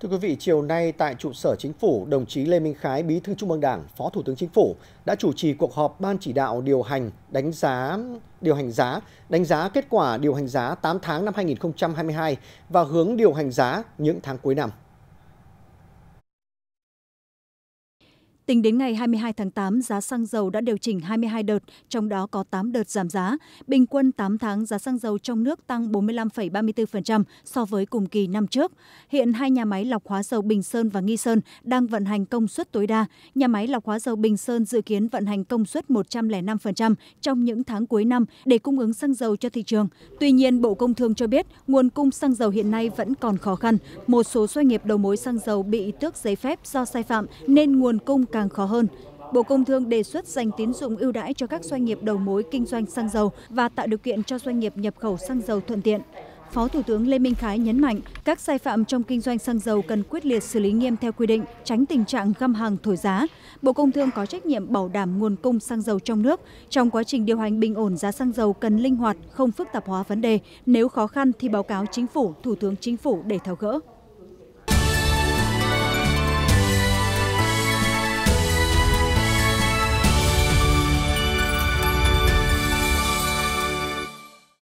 Thưa quý vị, chiều nay tại trụ sở chính phủ, đồng chí Lê Minh Khái, Bí thư Trung ương Đảng, Phó Thủ tướng Chính phủ đã chủ trì cuộc họp ban chỉ đạo điều hành đánh giá điều hành giá, đánh giá kết quả điều hành giá 8 tháng năm 2022 và hướng điều hành giá những tháng cuối năm. Tính đến ngày 22 tháng 8, giá xăng dầu đã điều chỉnh 22 đợt, trong đó có 8 đợt giảm giá. Bình quân 8 tháng giá xăng dầu trong nước tăng 45,34% so với cùng kỳ năm trước. Hiện hai nhà máy lọc hóa dầu Bình Sơn và Nghi Sơn đang vận hành công suất tối đa. Nhà máy lọc hóa dầu Bình Sơn dự kiến vận hành công suất 105% trong những tháng cuối năm để cung ứng xăng dầu cho thị trường. Tuy nhiên, Bộ Công Thương cho biết nguồn cung xăng dầu hiện nay vẫn còn khó khăn. Một số doanh nghiệp đầu mối xăng dầu bị tước giấy phép do sai phạm nên nguồn cung càng khó hơn bộ công thương đề xuất dành tín dụng ưu đãi cho các doanh nghiệp đầu mối kinh doanh xăng dầu và tạo điều kiện cho doanh nghiệp nhập khẩu xăng dầu thuận tiện phó thủ tướng lê minh khái nhấn mạnh các sai phạm trong kinh doanh xăng dầu cần quyết liệt xử lý nghiêm theo quy định tránh tình trạng găm hàng thổi giá bộ công thương có trách nhiệm bảo đảm nguồn cung xăng dầu trong nước trong quá trình điều hành bình ổn giá xăng dầu cần linh hoạt không phức tạp hóa vấn đề nếu khó khăn thì báo cáo chính phủ thủ tướng chính phủ để tháo gỡ